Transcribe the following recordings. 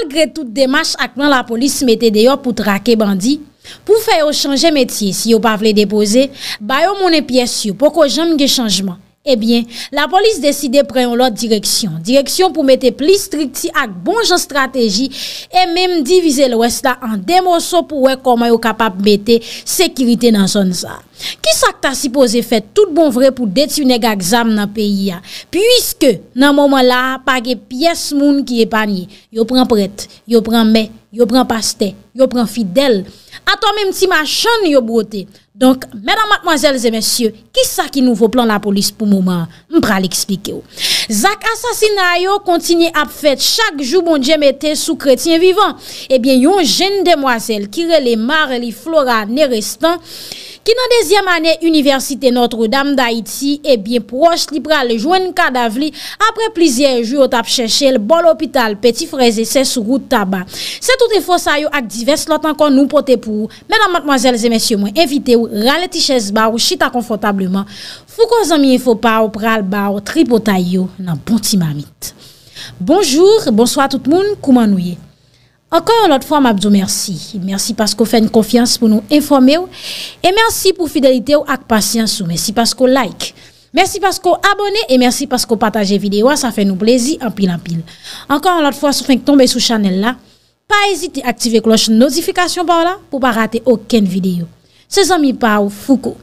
Malgre tout demache akman la polis mette deyo pou trake bandi, pou feyo chanje metye si yo pa vle depoze, bayo mounen piyes yo poko jom ge chanjman. Ebyen, eh la polis deside preyon lor direksyon. Direksyon pou mette pli strikti ak bonjan strategi e mem divize lwes la an demoso pou wek koman yo kapap mette sekirite nan son sa. Ki sak ta sipoze fet tout bon vre pou detune gak zam nan peyi ya? Puiske nan moman la, page piyes moun ki epanyi. Yo pran pret, yo pran me, yo pran paste, yo pran fidel. Ato mem ti machan yo brotey. Donc, mesdames, mademoiselles et messieurs, qui ça qui nous nouveau plan la police pour le moment? M'pral l'expliquer. Zak assassinat continue à faire chaque jour bon Dieu mettait sous chrétien vivant. Eh bien, yon jeune demoiselle qui relève Marie Flora Nerestan, Ki nan dezyem ane, Universite Notre Dame d'Haïti e bien proche li pral le jwen kadavli apre plizye jou yo tap chèche l bol opital peti freze sè sou gout taba. Sè tout e fò sa yo ak divers lotan kon nou pote pou ou, menan matmazèl zè mèsyo mwen evite ou, ral eti chèze ba ou chita konfotableman. Fou kon zan mi e fò pa ou pral ba ou tripotay yo nan bonti mamit. Bonjour, bonsoi tout moun, kouman nou ye? Ankon an lot fwa mabzou mersi, mersi pasko fè n konfians pou nou informe ou, e mersi pou fidelite ou ak pasyans ou, mersi pasko like, mersi pasko abone, e mersi pasko pataje videwa, sa fè nou plezi anpil anpil. Ankon an lot fwa sou fènk tombe sou chanel la, pa ezite aktive kloche nodifikasyon pa wala pou pa rate oken videyo. Se zanmi pa ou fuko.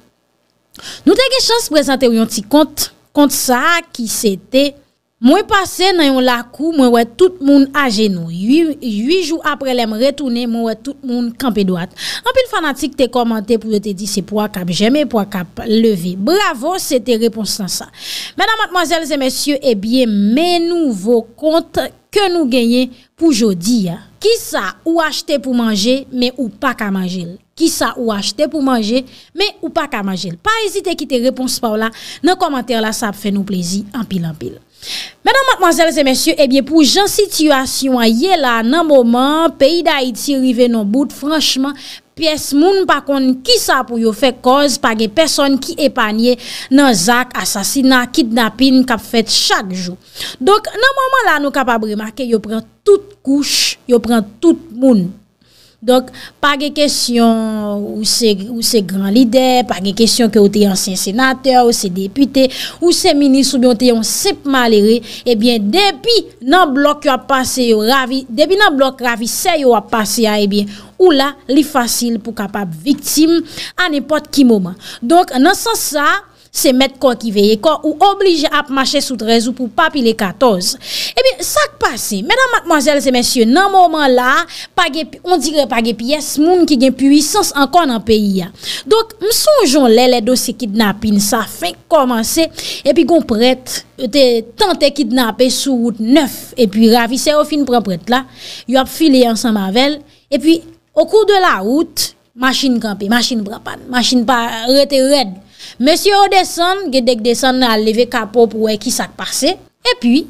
Nou te ge chans prezante ou yon ti kont, kont sa ki se te fote. Mwen pase nan yon lakou, mwen wè tout moun ajen nou. Ywi jou apre lem retounen, mwen wè tout moun kampe doat. Anpil fanatik te komante pou yo te di se pou akap, jeme pou akap leve. Bravo, se te repons nan sa. Mè nan matmazèl zè mèsyè, e bie mè nou vò kont ke nou genyen pou jo di ya. Ki sa ou achete pou manje, mè ou pa kamajel. Ki sa ou achete pou manje, mè ou pa kamajel. Pa ezite ki te repons pa ou la, nan komante la sa ap fè nou plezi anpil anpil. Madame, mademoiselles et messieurs, eh bien, pou jan situasyon yè la nan mouman, peyi d'Haïti rive nan bout, franchman, piès moun pakon ki sa pou yo fè koz page person ki epanye nan zak, asasina, kidnapin kap fèt chak jou. Donc, nan mouman la nou kap ap remakè, yo pren tout kouch, yo pren tout moun. Donk, pa ge kesyon ou se gran lider, pa ge kesyon ke ou te yon se senater, ou se depute, ou se minis ou te yon sep malere, ebyen, eh debi nan blok ravi se yo a pase a, ebyen, eh ou la li fasil pou kapap viktim an epot ki mouman. Donk, nan san sa... se met kon ki veye kon, ou oblige ap mache sou trezou pou papile katoz. E pi sak pase, menan matmazel se mensyon, nan mouman la, on dire page piyes, moun ki gen puysans ankon an peyi ya. Donk, msonjon lè lè do se kidnapin, sa fèk komanse, e pi goun pret, te tante kidnapè sou wout neuf, e pi ravise ou fin pranpret la, yo ap file yon san mavel, e pi okou de la wout, masin kampè, masin brapan, masin pa rete red, Monsi ou desan, ge dek desan a leve kapop ou e ki sak parse, e pi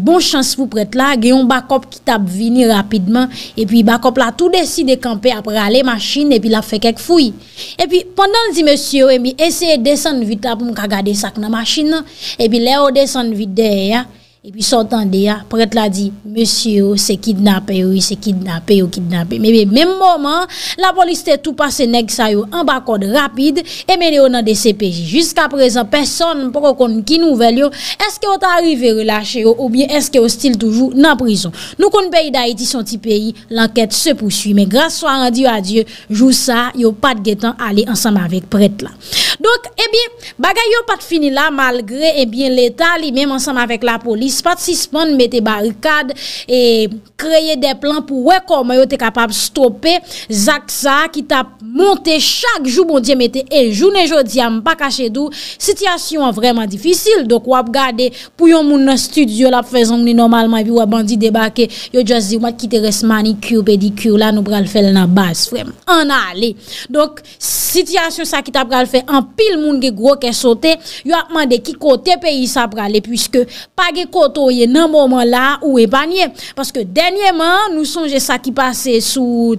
bon chans pou pret la, ge yon bakop ki tap vini rapidman, e pi bakop la tout desi de kampe apre ale maschine, e pi la fe kek fuy. E pi pandan di monsi ou, e mi ese desan vit la pou mka gade sak na maschine, e pi le ou desan vit derya. E pi sotan de ya, pret la di, Monsi ou se kidnapè ou se kidnapè ou kidnapè. Meme mèm mèm mèm, la polis te tou passe neg sa yo an bakod rapide, e mè le yo nan de CPJ. Juska prezan, person mpokon ki nou vel yo, eske ou ta arrive relache yo, ou bie eske ou stil toujou nan prizon. Nou kon peyi da iti son ti peyi, lanket se pouswi. Mèm grase soan an diyo a diyo, jou sa yo pat getan ali ansam avèk pret la. Dok, e eh bie, bagay yo pat fini eh la, malgre e bie l'Etat li mèm ansam avèk la polis, patispan, mette barikad e kreye de plan pou wè koma yo te kapap stoppe zak sa ki tap monte chak jou bondye mette e jounen jodi am pa kache dou. Sityasyon vreman difisil. Dok wap gade pou yon moun nan studio la pfezon ni normalman vi wap bandi debake yo jazdi wak ki te resmani kyou pedi kyou la nou pral fèl nan bas. Fwèm, an a ale. Dok, sityasyon sa ki tap pral fè, an pil moun ge gro ke sote, yo ap mande ki kote pe yisa prale, pwiske pa ge ko dans nan moment là ou épanier parce que dernièrement nous songez ça qui passait sous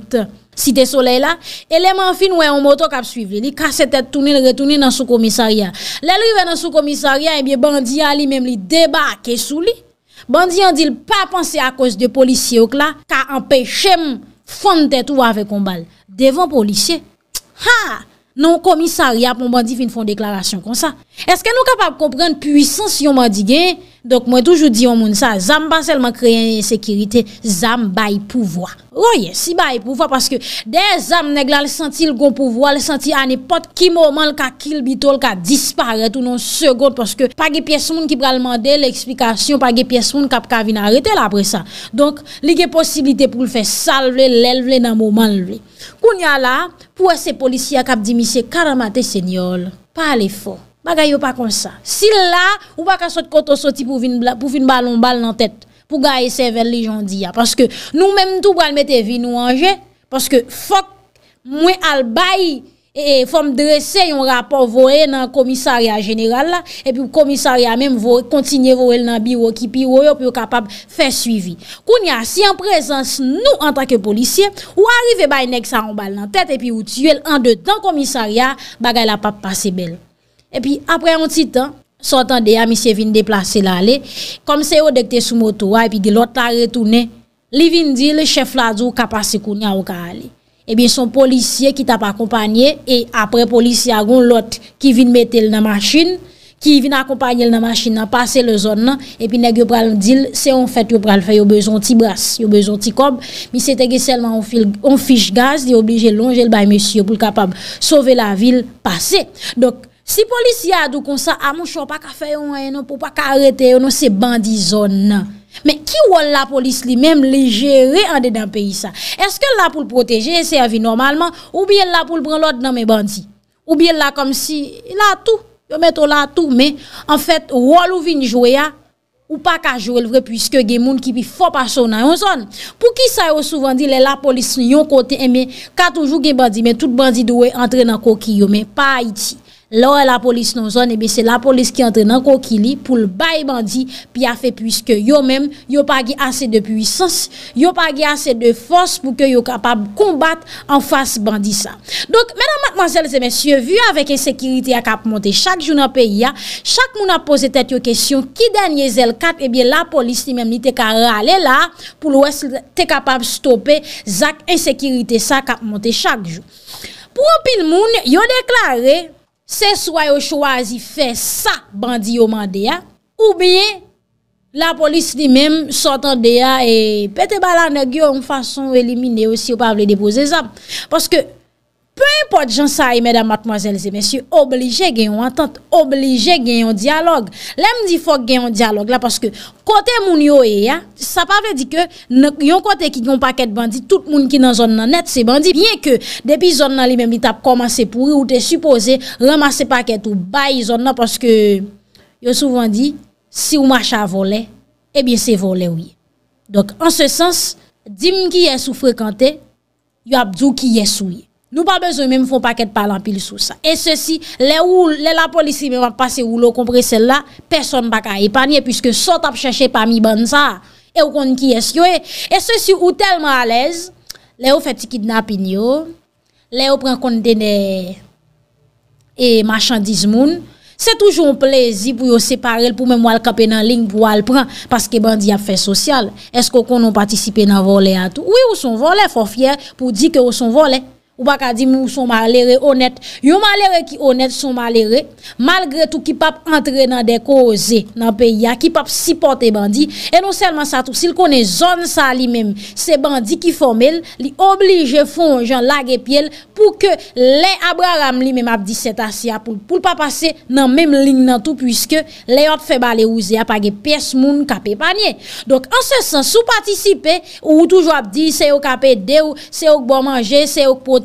Cité Soleil là, élément fin ouais un moto cap suivre, li casse tête tourner retourner dans sous commissariat. L'arrivé dans sous commissariat et eh bien bandit lui même li débarquer sous lui. bandi ont dit pas penser à cause de policier là ont empêché fond tête ou avec un bal devant policier. Ha! Non commissariat pour bandi fin font déclaration comme ça. Est-ce que nous capable comprendre puissance yon bandit Donk mwen toujou di yon moun sa, zanm ban selman kreye en sekirite, zanm bayi pouvoa. Oye, si bayi pouvoa, paske de zanm neg la le senti l gon pouvoa, le senti ane pot ki mouman l ka kil bitol, ka disparet ou non segon, paske pa ge piyes moun ki pral mande l eksplikasyon, pa ge piyes moun kap kavine arrete la apre sa. Donk li ge posibilite pou l fe salve, lelve, nan mouman lve. Koun ya la, pou ese polisiya kap dimise karamate senyol, pa le fon. Bagay yo pa kon sa. Sil la, ou baka sot koto soti pou vin balon bal nan tet. Pou ga esevel li jan di ya. Paske nou menm tou bal mette vin ou anje. Paske fok mwen al bayi e, e, fom dresse yon rapor voe nan komisarya general la. E pi komisarya menm voe kontinye voe nan biro ki pi voe yo pi yo kapab fè suivi. Koun ya, si an prezans nou an takè polisye, ou arive bayi nek sa an bal nan tet. E pi ou tiyel an de tan komisarya bagay la pap pase bel. E pi apre an titan, sotan de ya misye vin deplase la le, kom se yo dekte sou moto wa, e pi ge lot la retoune, li vin di le chef la zou kapase koun ya ou ka ale. E bi son polisye ki tap akompanyen, e apre polisye agon lot ki vin metel na masin, ki vin akompanyen na masin na pase le zon nan, e pi neg yo pral dil, se yo pral fay yo bezon ti bras, yo bezon ti kob, misye tege selman on fiche gaz, di oblije lonjel bay mesye pou kapab sove la vil pase. Dok, Si polis yadou konsa, a moun chou pa ka fè yon, pou pa ka arete yon, se bandi zon nan. Men ki wol la polis li menm li jere ande nan peyi sa? Eske la pou l proteje, e se avi normalman, ou bie la pou l bran lod nan men bandi? Ou bie la kom si, la tou, yo meto la tou, men, en fèt, wol ou vin jouè ya, ou pa ka jouè l vre, pwiske gen moun ki pi fò pa chou nan yon zon. Pou ki sa yo souvan di le la polis yon kote, e men, katoujou gen bandi, men, tout bandi dwe entre nan koki yo, men, pa iti. Lora la polis nou zon, ebe se la polis ki antre nan kokili pou l bay bandi pi a fe pwiske yo men yo pagi ase de pwisans, yo pagi ase de fons pou ke yo kapab kombat an fwas bandi sa. Donk menan matman zel zemesye, vu avek insekiriti ak ap monte chak jou nan peyi ya, chak moun ap pose tet yo kesyon ki denye zel kat, ebe la polis li men ni te ka rale la pou l wes te kapab stope zak insekiriti sa ak ap monte chak jou. Pou opil moun, yo deklare... Se swa yo chwazi fe sa bandi yo mande ya Ou bien La polis li menm Sotan de ya E pete bala ne gyo yon fason Elimine yo si yo pa vle depoze zan Paske Pe import jansaye, mèdam matmazèl zè mèsyè, oblijè gen yon antante, oblijè gen yon diyalogue. Lèm di fòk gen yon diyalogue la, paske kote moun yo e ya, sa pa vè di ke yon kote ki yon paket bandi, tout moun ki nan zon nan net se bandi, bien ke depi zon nan li mèm li tap komanse pou yon ou te suppose lanman se paket ou bayi zon nan, paske yo souvan di, si ou macha volè, ebyen eh se volè ou ye. Donk, an se sens, dim ki yè sou frekante, yo abdou ki yè sou ye. Nous pas besoin même font paquet parlant pile sous ça. Et ceci, les les la police même va passer compris celle là, personne pas qu'à épargner puisque sort à chercher parmi les ça et ou qui est Et ceci ou tellement à l'aise, les ou fait kidnapping yo, les ou prend conteneur et marchandise moun, c'est toujours un plaisir pour yo séparer pour même le camper dans ligne pour le prendre parce que bandi a fait social. Est-ce qu'on a participé dans voler à tout? Oui, ou sont volés, fort fier pour dire que ou sont volés. Ou baka di mou son malere onet Yon malere ki onet son malere Malgre tou ki pap entre nan deko Ose nan peya ki pap sipote Bandi, e non selman sa tou Si l konen zon sa li menm Se bandi ki fomel, li oblige Fon jan lage piel pou ke Le abram li menm ap di setasya Poul pa pase nan menm lin nan tou Puiske le ap febale ouze A page pes moun kape panye Donk an se sens ou patisipe Ou tou jo ap di se yo kape de ou Se yo kbo manje, se yo kpote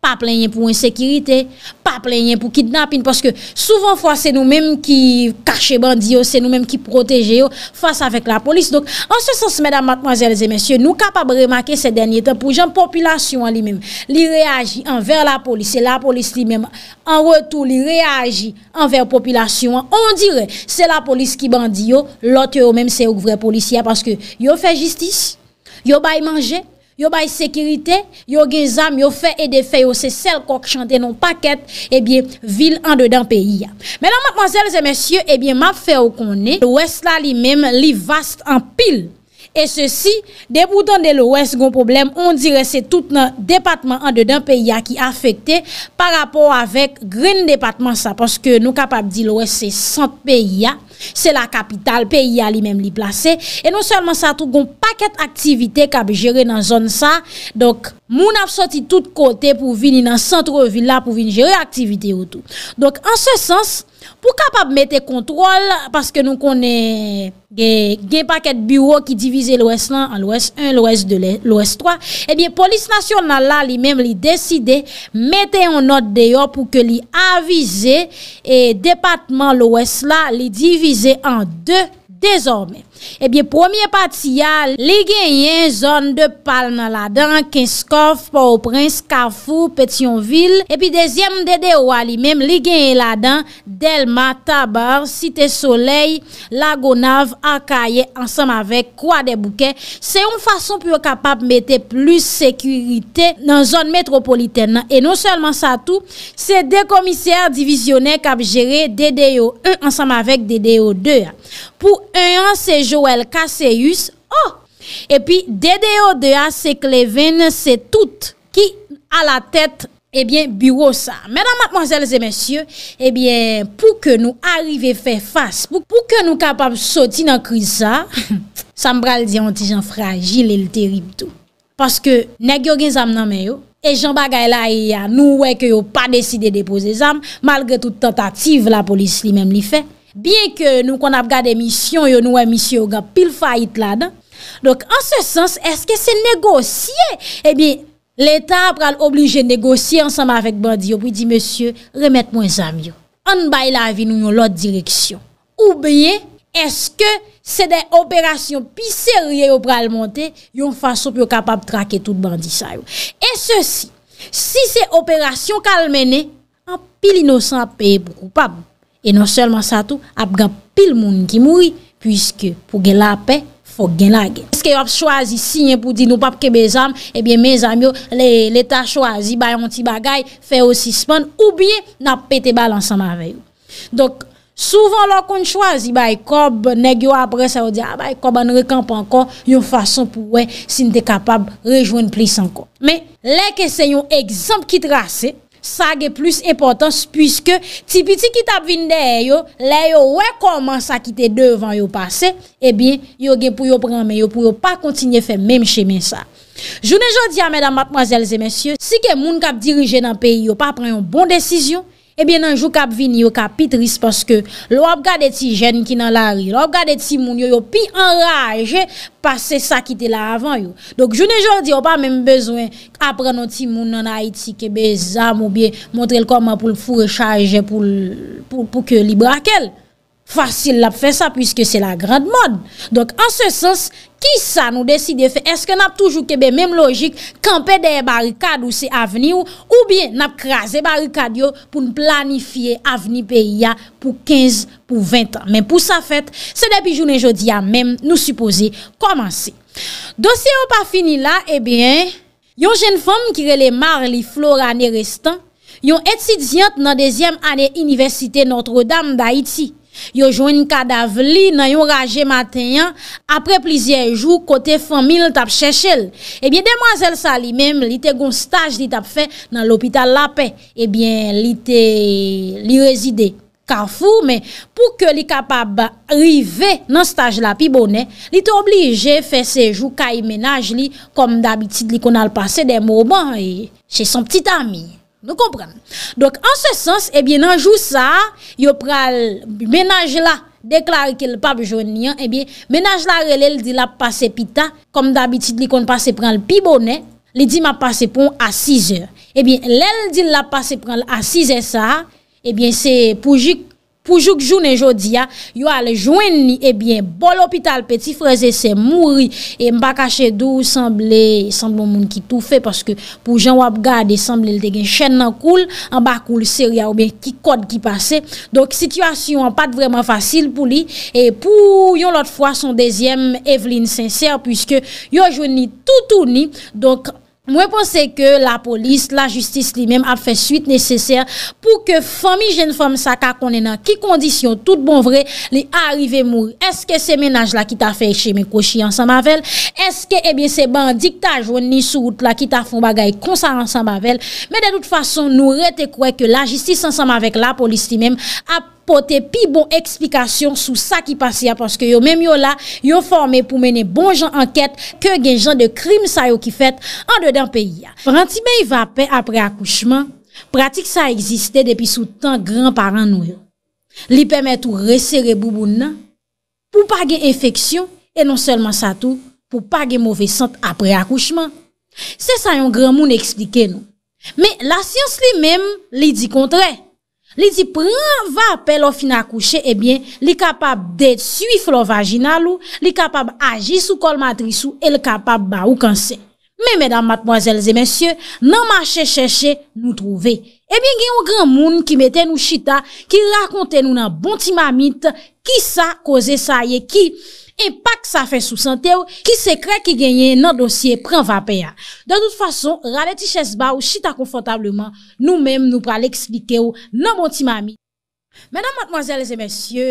pas pour insécurité, pas plaindre pour kidnapping, parce que souvent, fois, c'est nous-mêmes qui cachons bandits, c'est nous-mêmes qui protégeons face avec la police. Donc, en ce sens, mesdames, mademoiselles et messieurs, nous capables de remarquer ces derniers temps pour la population lui-même, réagit envers la police et la police même en retour, li réagit envers la population. On dirait, c'est la police qui bandit, l'autre, même, c'est le vrai policier parce que yo fait justice, yo bail manger, Yo bay sekirite, yo gezam, yo fe e defey, yo se sel kok chante, nou paket, ebyen, vil an de den peyi ya. Menan, mwen zelze, mwen sye, ebyen, map fe ou konen, lwes la li mem, li vast an pil. E se si, deboutan de lwes gon problem, on dire se tout nan depatman an de den peyi ya ki afekte par rapport avek green depatman sa. Ponske nou kapap di lwes se 100 peyi ya. Se la kapital, peya li menm li plase E non selman sa tou goun paket aktivite Kab jere nan zon sa Donk moun ap soti tout kote Pou vini nan sentro villa Pou vini jere aktivite ou tou Donk an se sens Pou kapap mette kontrol Paske nou konen Gen paket biwo ki divize l'OS1 L'OS2, l'OS3 Ebyen polis nasyon nan la li menm li deside Mete yon not deyo Pou ke li avize et département l'Ouest là, est divisé en deux désormais. Ebyen, premier pati ya Ligyen yon zon de pal nan ladan Kinskov, Paoprens, Kafou, Petionville Ebyen, dezyem DDO ali, mèm ligyen yon ladan Delma, Tabar, Site Soleil, Lagonav, Akaye, ansam avek Kwa de Bouquet, se yon fason pou yo kapap mette plus sekurite nan zon metropoliten nan E non selman sa tout, se de komisyar divizyonè kap jere DDO 1 ansam avek DDO 2 Pou 1 an se jouni Joël Kaseyus, oh! E pi, Dede Odea, se Kleven, se tout, ki a la tèt, e eh bien, bureau sa. Mèdan, matmanzèles e mèsyè, e bien, pou ke nou arrive fè fass, pou ke nou kapab soti nan kri sa, sa mbral di an ti jan fragil el terib tou. Paske, nek yo gen zam nan mèyo, e jan bagay la, nou wèk yo pa deside depose zam, malge tout tentative la polis li mèm li fè, Biye ke nou kon ap gade misyon, yo nou emisyon yo gap pil fayit la dan. Dok an se sens, eske se negosye? Ebi, eh l'Etat pral oblige negosye ansanman avèk bandi yo pou di, Monsye, remet moun zamyon. An bay la avi nou yon lot direksyon. Ou biye, eske se de operasyon pi serye yo pral monte, yon fason pou yo kapab trake tout bandi sa yo. E se si, si se operasyon kalmene, an pil inosan peye pou koupabou. E non selman sa tou, ap gap pil moun ki moui, pwiske pou gen la pe, fok gen la gen. Eh Eske yo ap chwazi sinye pou di nou pap ke bezam, ebyen me zamyo, le ta chwazi bayon ti bagay, feyo si span, oubyen, nap pete bal ansan ma veyo. Dok, souvan lò kon chwazi bayi kob, negyo ap resa ou di, abay, kob an rekamp anko, yon fason pou we, sin de kapab rejwen plis anko. Me, le ke se yon ekzamp ki trase, sa ge plus impotans pwiske tipi ti ki tap vin de e yo, la yo we koman sa kite devan yo pase, e eh bin yo ge pou yo pranme yo pou yo pa kontinye fe menm cheme sa. Jounen joun diya, mèdam, matmazelze, mèsyo, si ke moun kap dirije nan peyi yo pa pran yon bon desisyon, Ebyen eh nanjou kap vini yo kap pitris paske lop gade ti jen ki nan la ri, lop gade ti moun yo yo pi enraje pase sa ki te la avan yo. Dok jounen jordi yo pa men bezwen apre nou ti moun nan ha iti kebe zam ou bie montre l koma pou l fure chaje pou ke li brakel. Fasil la fè sa pwiske se la grand mod. Donk an se sens, ki sa nou deside fè? Eske nap toujou kebe mèm logik kampè de barikad ou se aveni ou ou bien nap krasè barikad yo pou n'planifiye aveni pe ya pou 15, pou 20 an. Men pou sa fèt, se depi jounen jodi a mèm nou suppose komanse. Donk se yo pa fini la, ebyen, eh yon jen fòm kire le mar li flora ane restan, yon etidiyant nan dezyem ane universite Notre Dame d'Haïti Yojwen kadaveli nan yon raje matenyan apre plizyej jou kote famil tap sechel. Ebyen demwazel sa li mem li te goun staj li tap fe nan lopital lape. Ebyen li te li rezide kafou men pou ke li kapab rive nan staj la pi bonen, li te oblije fe sejou ka imenaj e li kom dabitit li kon al pase de mouman e, che son ptite ami. Nous comprenons. Donc, en ce sens, eh bien, dans jour ça, il pral ménage là, déclare qu'il pas besoin eh bien, ménage là, il dit la passe pita, comme d'habitude, il qu'on passe prend le pi bonnet, il dit m'a passe pour à 6 heures. Eh bien, l'elle dit la passe prend à 6 heures ça, eh bien, c'est pour Jik pour jouk journée jodi a yo al eh bien bon l'hôpital petit frère c'est mort et m'pa caché d'où semblé semble qui tout fait parce que pour Jean wap garder semble il te gen chaîne en cool en bas cool sérieux ou bien qui code qui passait donc situation pas vraiment facile pour lui et pour yon l'autre fois son deuxième Evelyne sincère puisque yo joini tout ni donc Mwen pon se ke la polis, la justis li men ap fe suite neseser pou ke fomi jen fom sa ka konen an ki kondisyon tout bon vre li eh a arrive mou. Eske se menaj la ki ta fe eche me koshi ansan mavel? Eske ebyen se ban dikta jouni sou out la ki ta fon bagay konsan ansan mavel? Men de tout fason nou rete kwe ke la justis ansan mavek la polis li men ap pote pi bon eksplikasyon sou sa ki pase ya, paske yo menm yo la, yo forme pou mene bon jan anket, ke gen jan de krim sa yo ki fet, an de den peyi ya. Franti be yi vape apre akouchman, pratik sa eksiste depi sou tan gran paran nou yo. Li pemet ou resere bouboun nan, pou pa gen infeksyon, e non selman sa tou, pou pa gen mouve sant apre akouchman. Se sa yon gran moun eksplike nou. Me la syans li menm li di kontre, Li di pran va apel ou fin akouche, ebyen, eh li kapab det suif lo vaginal ou, li kapab aji sou kol matris ou, e li kapab ba ou kansen. Men, menam, matmoazelze, mensyo, nan machè chèchè, nou trouve. Ebyen, eh gen yon gran moun ki metè nou chita, ki rakonte nou nan bon ti mamit, ki sa koze sa ye ki? E pak sa fe sou sante ou, ki se kre ki genye nan dosye pren vape ya. De tout fason, rale ti chesba ou chita konfotableman, nou menm nou prale eksplike ou nan bon ti mami. Menan matmoazel e zemensye,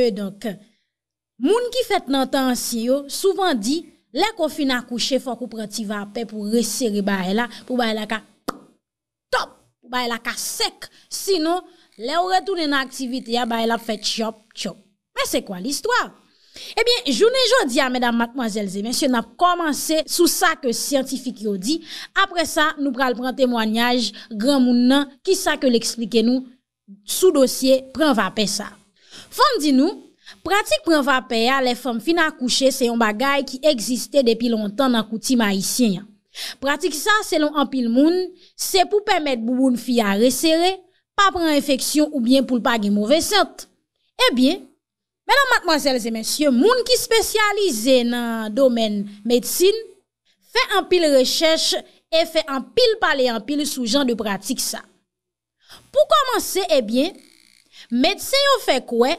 moun ki fet nan tan ansye yo, souvan di, le kon fin akouche fok ou pren ti vape pou resere ba ela pou ba ela ka top, pou ba ela ka sek, sinon le ou retounen aktivite ya ba ela fe tchop tchop. Men se kwa l'histoire? Ebyen, eh jounen joun diya, mèdam matmazelze, mèsyon ap komanse sou sa ke scientifique yo di, apre sa, nou pral pran témoanyaj gran moun nan, ki sa ke l'eksplike nou sou dosye pran vapè sa. Fom di nou, pratik pran vapè ya, le fom fin akouche se yon bagay ki egziste depi lontan nan kouti maïsyen ya. Pratik sa, selon an pil moun, se pou pèmèd bouboun fi ya resere, pa pran infeksyon ou bien pou lpa gen mouve sènt. Ebyen, Menan matmazelze mensyo, moun ki spesyalize nan domen medsine, fe an pil rechèche e fe an pil pale an pil sou jan de pratik sa. Po komanse, ebyen, eh medsè yo fe kwe,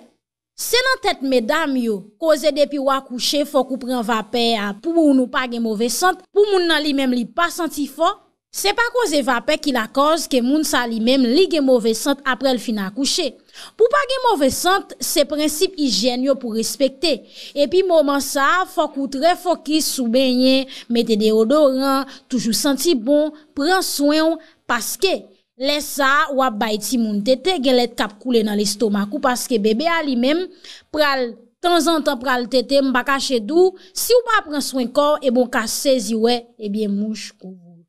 se nan tèt medam yo, koze depi wakouche fok ou pren vape a pou moun ou pa gen mouve sant, pou moun nan li mem li pa santi fok, Se pa kwa ze vape ki la koz ke moun sa li mem li gen mouve sant apre l fina kouche. Pou pa gen mouve sant, se prinsip hijen yo pou respekte. Epi mouman sa, fok ou tre fok ki soubenye, mette de odoran, toujou senti bon, pran soyon, paske lesa wap bayti moun tete gen let kap koule nan l estomaku paske bebe a li mem, pral, tan zan tan pral tete mbakache dou, si ou pa pran soyon kor e bon ka sezi we, ebyen mouj koube.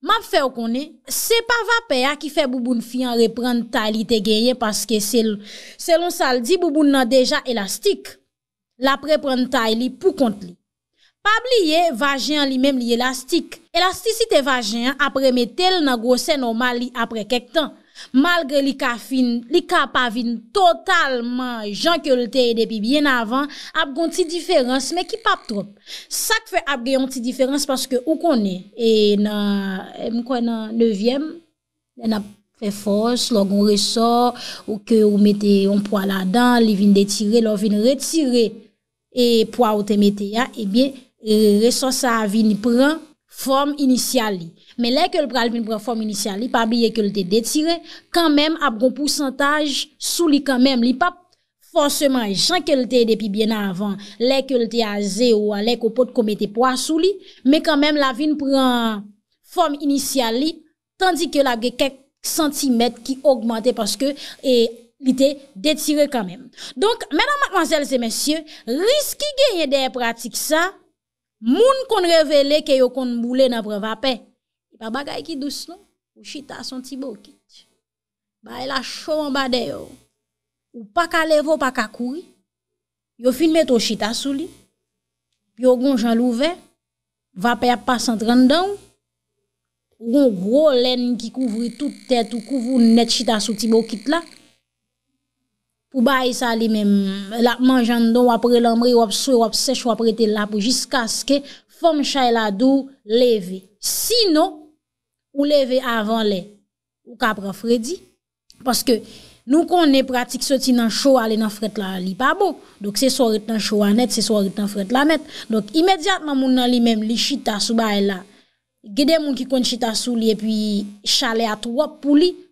Map fè w konè, se pa vape a ki fè bouboun fiyan repren ta li te genye paske selon sal di bouboun nan deja elastik, la pre pren ta li pou kont li. Pa bliye, vajian li menm li elastik. Elastisi te vajian apre me tel nan gose normal li apre kek tan. Malge li ka pa vin totalman jank yo lte e depi bien avan, ap gon ti diferans me ki pap trop. Sak fe ap gen yon ti diferans paske ou konen. E mkwen nan 9e, nan ap fe fos, lor gon resor, ou ke ou mette yon po ala dan, li vin detire, lor vin retire. E po a ou te mette ya, e bien e resor sa vin pran. form inisial li. Me lè ke l pral vin pran form inisial li, pa biye ke l te detire, kanmem ap gon pousantaj sou li kanmem li, pa forceman janke l te depi bien avan, lè ke l te aze ou a lè ko pot komete po a sou li, me kanmem la vin pran form inisial li, tandi ke l a ge kek sentimet ki augmente, paske li te detire kanmem. Donk, menan matmanzèl zè mensyè, riski genye de pratik sa, Moun kon revele ke yo kon mbule napre vapè, pa bagay ki dous nou, yo chita son tibokit. Ba e la chou an bade yo, ou pa ka levou, pa ka koui, yo finme to chita sou li, pi yo gon jan louve, vapè apas an trendan, ou gon gro len ki kouvri tout tèt, ou kouvri net chita sou tibokit la, pour bailler ça lui-même la mangeant don après l'embri ou sou ou sèche ou après là pour jusqu'à ce que femme chay la dou lever sinon ou lever avant les ou ka Freddy parce que nous connaissons pratique sorti dans chaud aller dans fret là li pas bon donc c'est soir dans chaud net c'est soir dans fret là net donc immédiatement mon dans lui même li chita sous bailler là gade moun ki kon chita sous li et puis chalet à trop pour lui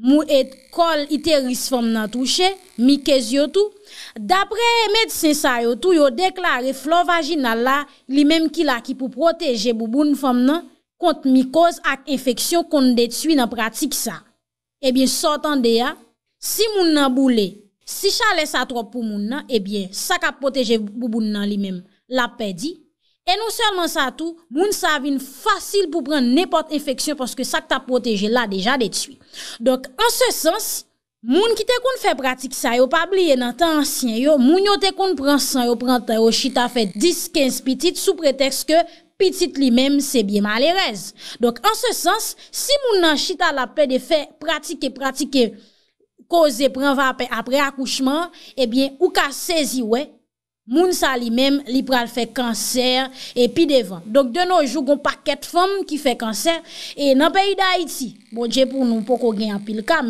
Mou et kol iteris fòm nan touche, mi kez yo tou, dapre medsensay yo tou yo deklari flor vaginal la li mem ki la ki pou proteje bouboun fòm nan kont mikoz ak infeksyon kont detuy nan pratik sa. Ebyen eh sotan de ya, si moun nan boule, si chale sa trop pou moun nan, ebyen eh sa ka proteje bouboun nan li mem la pedi. E nou selman sa tou, moun sa vin fasil pou pran nepot infeksyon paske sa ki ta proteje la deja de tsyi. Donk, an se sens, moun ki te kon fè pratik sa yo pa bliye nan tan ansyen yo, moun yo te kon pran san yo pran ta yo chita fè 10-15 pitit sou preteks ke pitit li menm se biye malerez. Donk, an se sens, si moun nan chita la pè de fè pratike pratike koze pran vapè apre akouchman, e eh bien, ou ka sezi wey, Moun sa li men, li pral fe kanser e pi devan. Dok de nou jou goun pak ket fom ki fe kanser. E nan peyi da iti, bo dje pou nou poko gen apil ka.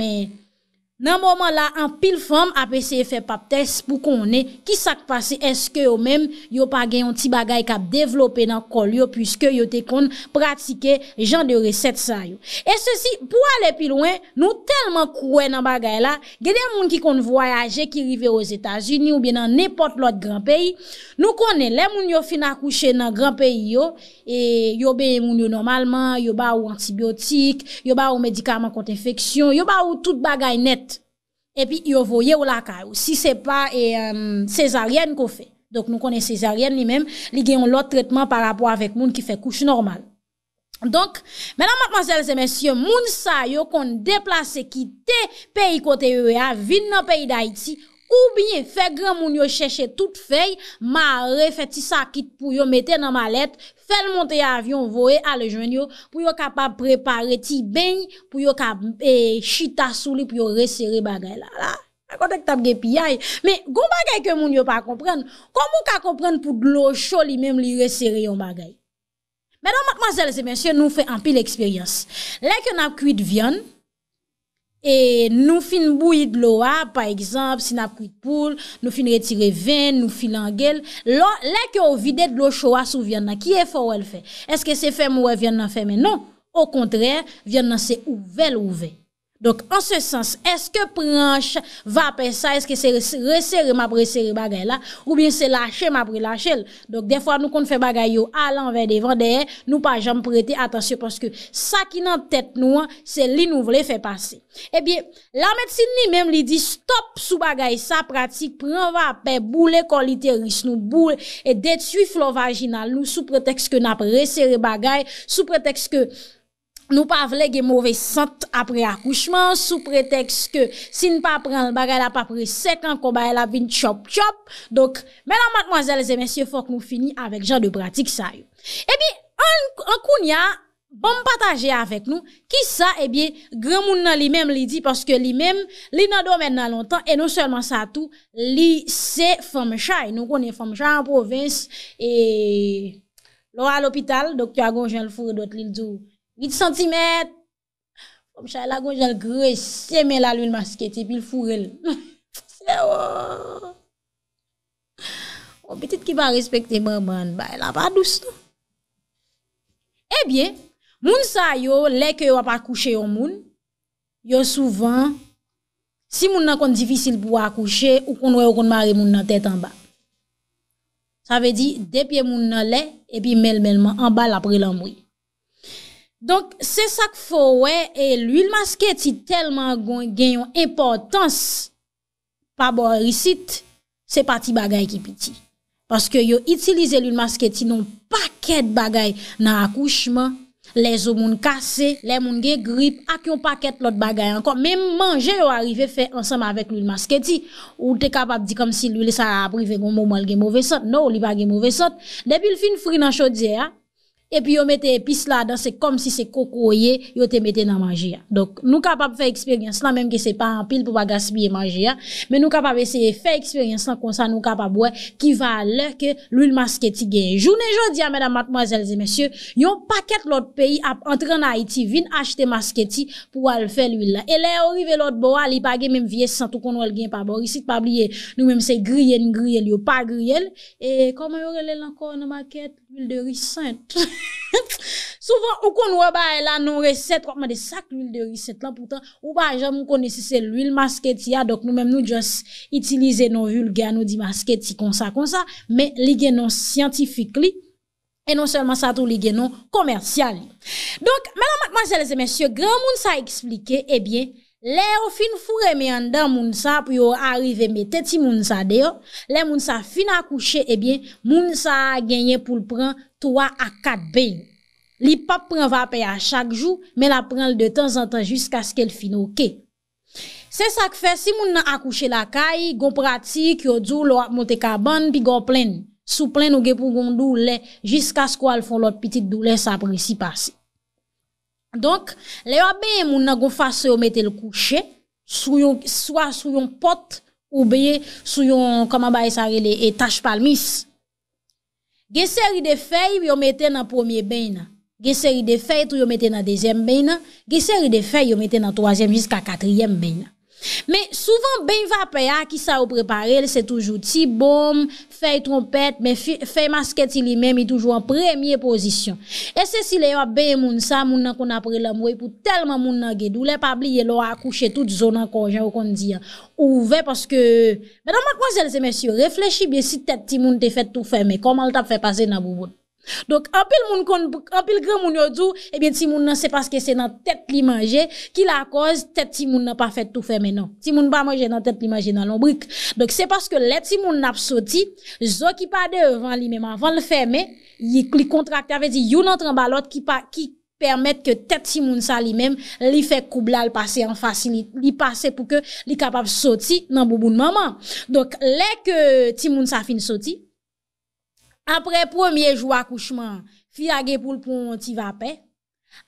nan mouman la an pil fom apè se e fè pap test pou konè ki sak pase eske yo mèm yo pa gen yon ti bagay kap devlopè nan kol yo pwiske yo te kon pratike jan de reset sa yo e se si pou ale pil ouen nou telman kouè nan bagay la genè moun ki kon voyaje ki rive yo zetajini ou bè nan nepot lot gran peyi nou konè lè moun yo fin akouche nan gran peyi yo yo bè moun yo normalman yo ba ou antibiotik yo ba ou medikaman kont efeksyon yo ba ou tout bagay net et puis ils voyez ou la caillou si c'est pas et euh, césarienne qu'on fait donc nous connaissons césarienne lui-même il gagne autre traitement par rapport avec monde qui fait couche normale donc, mesdames, mademoiselles et messieurs, moun sa yo kon déplacé quitter pays côté UEA, vin dans pays d'Haïti pou binye fe gran moun yo chèche tout fey, mare, fe ti sakit pou yo metè nan malet, fel monte avyon voè alè jwen yo, pou yo kapap prepare ti bèny, pou yo kap e, chita sou li pou yo resere bagay la. Ako dek tabge piyay. Me, goun bagay ke moun yo pa kompren, komou ka kompren pou glosho li mèm li resere yon bagay? Mèdò, matmazèl zè mèsyè, nou fè anpi l'eksperyans. Lèk yon ap kuit vyon, Et nous fin bouillir de l'eau, hein, par exemple, si n'a pris de poule, nous fin retirer vin, nous fin l'anguel. Là, que on vide de l'eau chaude hein, sous viande, qui est fort elle fait? Est-ce que c'est fait ou d'en faire? Mais non. Au contraire, viande c'est ouvert, ouvert. Donk, an se sens, eske pranche va apè sa, eske se resere m apre sere bagay la, ou bien se lache m apre lache l. Donk, defwa nou kon fè bagay yo alan vè devan, dehè, nou pa janm prété, atansye, paske sa ki nan tèt nou an, se li nou vle fè pase. Ebyen, la medsini mèm li di stop sou bagay sa pratik, pran va apè boule koliteris nou, boule et detuif lò vaginal nou sou preteks ke napre resere bagay, sou preteks ke... nous pas voulons des mauvais sente après accouchement sous prétexte que si ne pas prend le bagage la pas pris 5 ans qu'on la vin chop chop donc mesdames mademoiselles et messieurs faut que nous finissions avec genre de pratique ça et eh bien en kounya bon partager avec nous qui ça eh bien grand monde lui-même li dit parce que lui-même li nan domaine nan longtemps et non seulement ça tout li c'est femme chai nous connaissons femme chai en province et là à l'hôpital docteur Gonjan le fourre d'autres l'île 8 cm. Comme ça, la gonge, elle graisse, mais la l'huile masquée, et puis le fourrel. C'est oh. Oh, peut-être qu'il va respecter maman, bah, elle a pas douce, Eh bien, moun sa yo, les que yo pas couché au moun, yo souvent, si moun nan kon difficile pour accoucher, ou kon wè ou kon mare moun nan tête en bas. Ça veut dire, deux pieds moun nan lait, et puis mêle mêlement en bas la après l'embrouille. Donk se sak fo we e l'huil maske ti telman gen yon importans pa bo a risit, se pati bagay ki piti. Paske yo itilize l'huil maske ti nou paket bagay nan akouchman, le zo moun kase, le moun gen grip, ak yon paket lot bagay ankon. Men manje yo arrive fe ansam avek l'huil maske ti ou te kapap di kom si l'huil sa apri vek yon mou mal gen mouve sot, nou li bagay mouve sot. Depi l'fin fri nan chodje ya, epi yo mette epis la dan, se kom si se koko ye, yo te mette nan manje ya. Donk nou kapap fe eksperyans lan, menm ke se pa an pil pou bagas miye manje ya, men nou kapap ese fe eksperyans lan konsan nou kapap wè ki va lè ke l'ul masketi gen. Jounen joun diya, menam matmazelze, mensyo, yon paket lòt peyi ap entran na Haiti, vin achete masketi pou wè l'fel l'ul la. E lè, orive lòt bo wè, li pagè menm vie, sentou kon wè l gen pa bò. Risi te pabliye, nou menm se griyen, griyen, yo pa griyen, e koman yore lè lankon an maket? l'huile de riz sainte. Souvent, on voit pas la nos recette, on des sacs l'huile de riz sainte là, pourtant, ou pas, bah, jamais connaît si c'est l'huile masquetia, donc nous même nous juste utiliser nos vulgaires, nous dit masquetia comme ça, comme ça, mais les non scientifiques, et non seulement ça, tout les non commercial. Donc, mesdames, mademoiselles et messieurs, grand monde ça expliqué, eh bien, Le ou fin fure me an dan mounsa pou yo arive me teti mounsa deyo, le mounsa fin akouche ebyen eh mounsa a genye pou l pran 3 a 4 beyn. Li pap pran vape a chak jou, me la pran l de tan zan tan jiska skel fin ouke. Se sak fe si moun nan akouche la kayi, gon prati ki yo djou lo ap monte ka ban pi gon plen. Sou plen ou ge pou gondou le jiska sko al fon lot piti djou le sa prisi pase. Donc, les bien moun nan gon façon mettre le coucher sous soit sous une pote ou bien sous yon comment ba ça les tache palmis. Gen série de feuilles yo mette dans premier bain a une série de feuilles tout yo mette dans deuxième bain a une série de feuilles yo mette dans troisième jusqu'à quatrième bain mais souvent, ben vapeur qui ça au préparé, c'est toujours ti bom feuille trompette, mais fait masquette lui-même, il toujours en première position. Et ceci, les a ben moun sa, moun nan kon après l'amour, pour tellement moun nan guédou, les pas oublier, l'on a toute zone encore, congé, ou qu'on dit, ouvert parce que, mesdames, mademoiselles et messieurs, réfléchis bien si tête ti moun te fait tout faire, mais comment t'a fait passer dans boubou donc, un pile moun un pile grand moun yo dou, eh bien, si moun c'est parce que c'est dans tête li manger, qui la cause, tête si moun n'a pas fait tout fait maintenant. Si moun pas manger dans tête li manger dans l'ombrique. Donc, c'est parce que les si moun n'a sorti, zo qui pas devant lui même avant le fermer, il contracte avec dit, you n'entre en balotte qui pas, qui permettre que tête si moun sa li même, li fait koubla le passer en facilité, li passer pour que li capable sortir dans de maman. Donc, les que ti moun sa fin sorti, après premier jour accouchement, fille a pour le point va paix.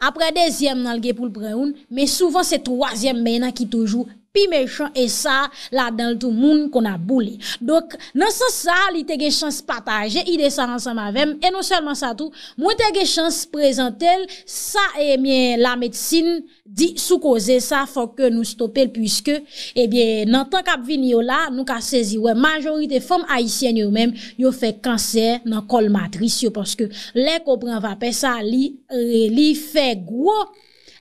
Après deuxième, des le pour le prendre mais souvent c'est troisième maintenant qui toujours pi mechon e sa la dan l tou moun kon a boule. Dok nan sa sa li tege chans pataje, ide sa nan sa mavem, e non selman sa tou, mwen tege chans prezentel, sa e myen la medsine di soukoze, sa fok nou stopel, pwiske, ebyen, nan tan kap vin yo la, nou ka sezi, wè, majorite fom haisyen yo mèm, yo fè kanser nan kol matris yo, pwiske, lè ko pran vapè sa, li fè gwo,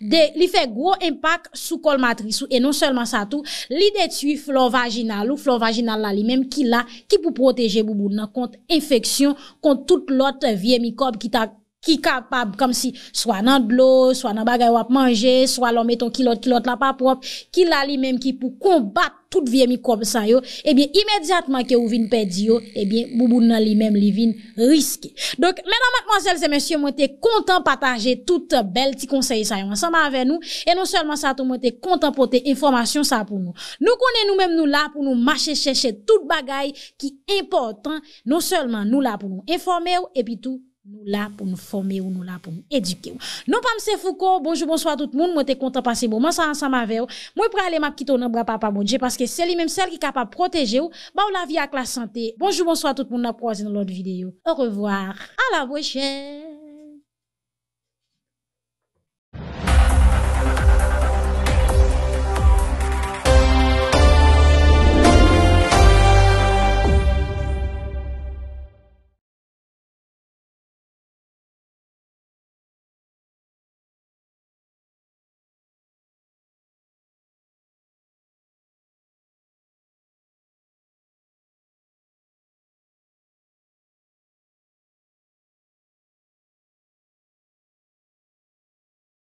de l'effet fait gros impact sous matrice et non seulement ça tout l'idée détruit flore vaginal ou flore vaginal là lui même qui là qui pour protéger bouboune contre infection contre toute l'autre vieille microbe qui t'a qui capable comme si soit dans l'eau soit dans bagaille ou manger soit l'on met ton kilot l'autre la pas propre qui la lui même qui pour combattre toute vieille microbe ça yo eh bien immédiatement que ou vinn perdre yo eh bien vous lui même li risqué donc mesdames mademoiselles et messieurs moi t'es content partager toute belle petit conseil ça ensemble avec nous et non seulement ça tout moi t'es content porter information ça pour nous nous connais nous même nous là pour nous marcher chercher toute bagaille qui important non seulement nous là pour nous informer et puis tout nous là pour nous former ou nous là pour nous éduquer. Nous pas monsieur Foucault, bonjour bonsoir tout le monde, moi t'es content passer moment ça ensemble avec vous. Moi pour aller m'a quitter dans bras papa bon Dieu parce que c'est lui même celle qui est capable de protéger ou bah la vie avec la santé. Bonjour bonsoir tout le monde, on croiser dans l'autre vidéo. Au revoir. À la prochaine.